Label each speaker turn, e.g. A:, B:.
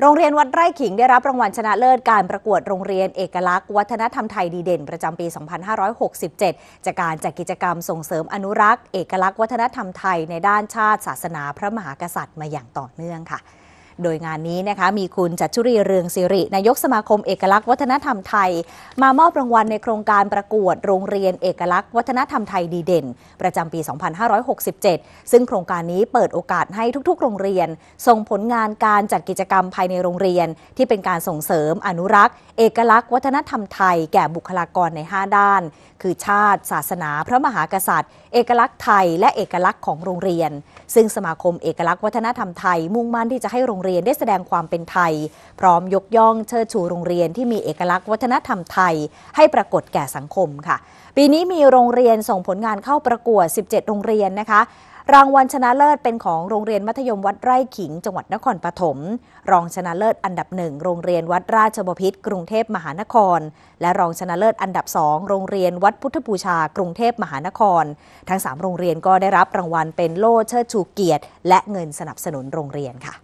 A: โรงเรียนวัดไร่ขิงได้รับรางวัลชนะเลิศการประกวดโรงเรียนเอกลักษณ์วัฒนธรรมไทยดีเด่น ประจำปี 2567 จากการจัดกกิจกรรมส่งเสริมอนุรักษ์ เอกลักษณ์วัฒนธรรมไทย ในด้านชาติ ศาสนาพระมหากษัตริย์มาอย่างต่อเนื่องค่ะโดยงานนี้นะคะมีคุณจัชุรีเรืองสิรินายกสมาคมเอกลักษณ์วัฒนธรรมไทย มามอบรางวัลในโครงการประกวดโรงเรียนเอกลักษณ์วัฒนธรรมไทยดีเด่นประจำปี 2567 ซึ่งโครงการนี้เปิดโอกาสให้ทุกๆ โรงเรียนส่งผลงานการจัดกิจกรรมภายในโรงเรียน ที่เป็นการส่งเสริม อนุรักษ์เอกลักษณ์วัฒนธรรมไทยแก่บุคลากรใน 5 ด้าน คือชาติ ศาสนาพระมหากษัตริย์เอกลักษณ์ไทย และเอกลักษณ์ของโรงเรียน ซึ่งสมาคมเอกลักษณ์วัฒนธรรมไทย มุ่งมั่นที่จะให้โรงเรียนรียนได้แสดงความเป็นไทย พร้อมยกย่องเชิดชูโรงเรียนที่มีเอกลักษณ์วัฒนธรรมไทย ให้ปรากฏแก่สังคมค่ะ ปีนี้มีโรงเรียนส่งผลงานเข้าประกวด 17 โรงเรียนนะคะ รางวัลชนะเลิศเป็นของโรงเรียนมัธยมวัดไร่ขิง จังหวัดนครปฐม รองชนะเลิศอันดับหนึ่งโรงเรียนวัดราชบพิตรกรุงเทพมหานคร และรองชนะเลิศอันดับสองโรงเรียนวัดพุทธบูชากรุงเทพมหานคร ทั้ง 3 โรงเรียนก็ได้รับรางวัลเป็นโล่เชิดชูเกียรติ และเงินสนับสนุนโรงเรียนค่ะ